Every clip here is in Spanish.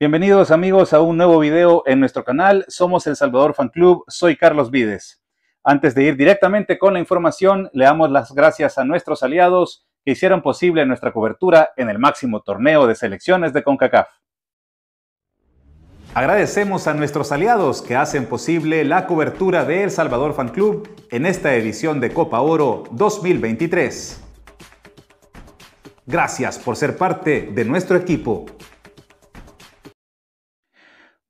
Bienvenidos amigos a un nuevo video en nuestro canal. Somos El Salvador Fan Club. Soy Carlos Vides. Antes de ir directamente con la información, le damos las gracias a nuestros aliados que hicieron posible nuestra cobertura en el máximo torneo de selecciones de CONCACAF. Agradecemos a nuestros aliados que hacen posible la cobertura de El Salvador Fan Club en esta edición de Copa Oro 2023. Gracias por ser parte de nuestro equipo.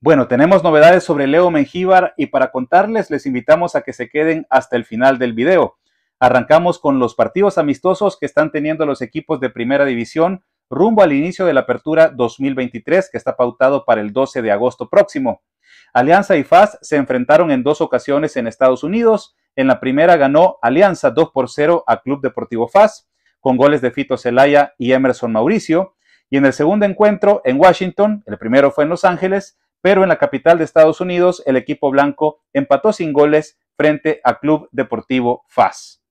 Bueno, tenemos novedades sobre Leo Mengíbar y para contarles les invitamos a que se queden hasta el final del video. Arrancamos con los partidos amistosos que están teniendo los equipos de primera división rumbo al inicio de la apertura 2023 que está pautado para el 12 de agosto próximo. Alianza y FAS se enfrentaron en dos ocasiones en Estados Unidos. En la primera ganó Alianza 2 por 0 a Club Deportivo FAS con goles de Fito Celaya y Emerson Mauricio. Y en el segundo encuentro en Washington, el primero fue en Los Ángeles, pero en la capital de Estados Unidos el equipo blanco empató sin goles frente a Club Deportivo FAS.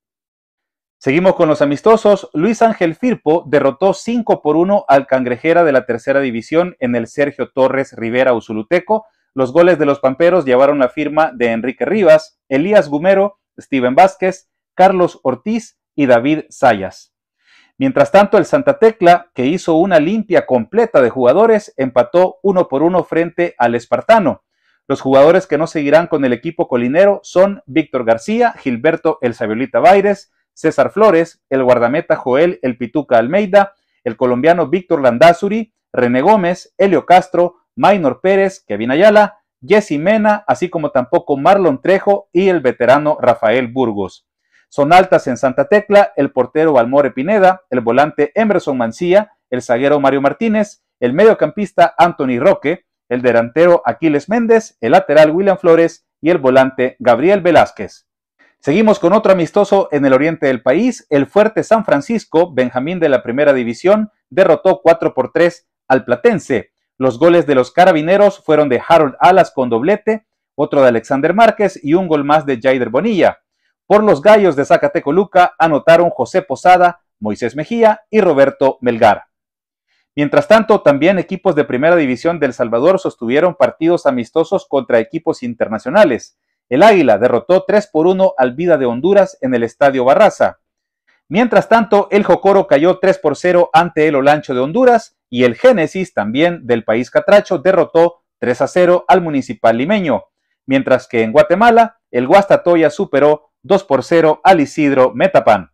Seguimos con los amistosos. Luis Ángel Firpo derrotó 5 por 1 al Cangrejera de la Tercera División en el Sergio Torres Rivera Usuluteco. Los goles de los Pamperos llevaron la firma de Enrique Rivas, Elías Gumero, Steven Vázquez, Carlos Ortiz y David Sayas. Mientras tanto, el Santa Tecla, que hizo una limpia completa de jugadores, empató uno por uno frente al Espartano. Los jugadores que no seguirán con el equipo colinero son Víctor García, Gilberto El Sabiolita Baires, César Flores, el guardameta Joel El Pituca Almeida, el colombiano Víctor Landazuri, René Gómez, Helio Castro, Maynor Pérez, Kevin Ayala, Jesse Mena, así como tampoco Marlon Trejo y el veterano Rafael Burgos. Son altas en Santa Tecla, el portero Balmore Pineda, el volante Emerson Mancía, el zaguero Mario Martínez, el mediocampista Anthony Roque, el delantero Aquiles Méndez, el lateral William Flores y el volante Gabriel Velázquez. Seguimos con otro amistoso en el oriente del país. El fuerte San Francisco, Benjamín de la Primera División, derrotó 4 por 3 al Platense. Los goles de los carabineros fueron de Harold Alas con doblete, otro de Alexander Márquez y un gol más de Jaider Bonilla. Por los gallos de Zacatecoluca anotaron José Posada, Moisés Mejía y Roberto Melgar. Mientras tanto, también equipos de Primera División del Salvador sostuvieron partidos amistosos contra equipos internacionales. El Águila derrotó 3 por 1 al Vida de Honduras en el Estadio Barraza. Mientras tanto, el Jocoro cayó 3 por 0 ante el Olancho de Honduras y el Génesis, también del país catracho, derrotó 3 a 0 al Municipal Limeño. Mientras que en Guatemala, el Guastatoya superó 2 por 0 al Isidro Metapan.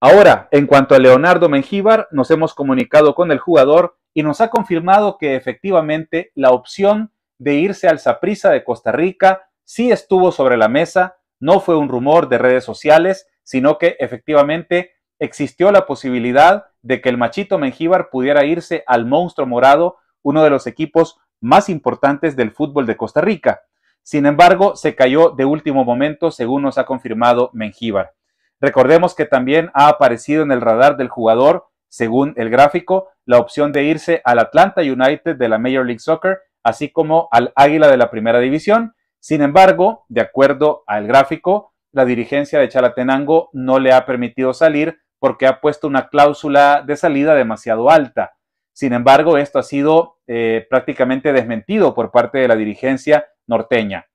Ahora, en cuanto a Leonardo Mengíbar, nos hemos comunicado con el jugador y nos ha confirmado que efectivamente la opción de irse al Saprissa de Costa Rica sí estuvo sobre la mesa, no fue un rumor de redes sociales, sino que efectivamente existió la posibilidad de que el Machito Mengíbar pudiera irse al Monstruo Morado, uno de los equipos más importantes del fútbol de Costa Rica. Sin embargo, se cayó de último momento, según nos ha confirmado Mengíbar. Recordemos que también ha aparecido en el radar del jugador, según el gráfico, la opción de irse al Atlanta United de la Major League Soccer, así como al Águila de la Primera División. Sin embargo, de acuerdo al gráfico, la dirigencia de Chalatenango no le ha permitido salir porque ha puesto una cláusula de salida demasiado alta. Sin embargo, esto ha sido eh, prácticamente desmentido por parte de la dirigencia norteña.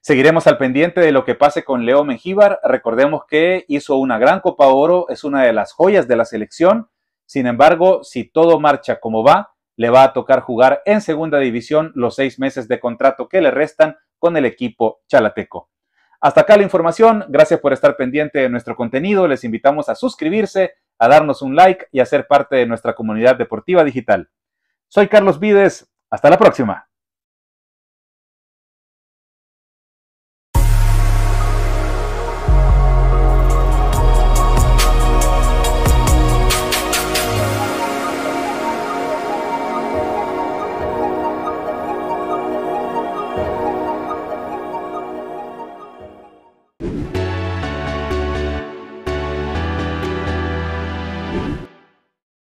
Seguiremos al pendiente de lo que pase con Leo Mengíbar. Recordemos que hizo una gran Copa Oro, es una de las joyas de la selección. Sin embargo, si todo marcha como va, le va a tocar jugar en segunda división los seis meses de contrato que le restan con el equipo chalateco. Hasta acá la información. Gracias por estar pendiente de nuestro contenido. Les invitamos a suscribirse, a darnos un like y a ser parte de nuestra comunidad deportiva digital. Soy Carlos Vides. Hasta la próxima.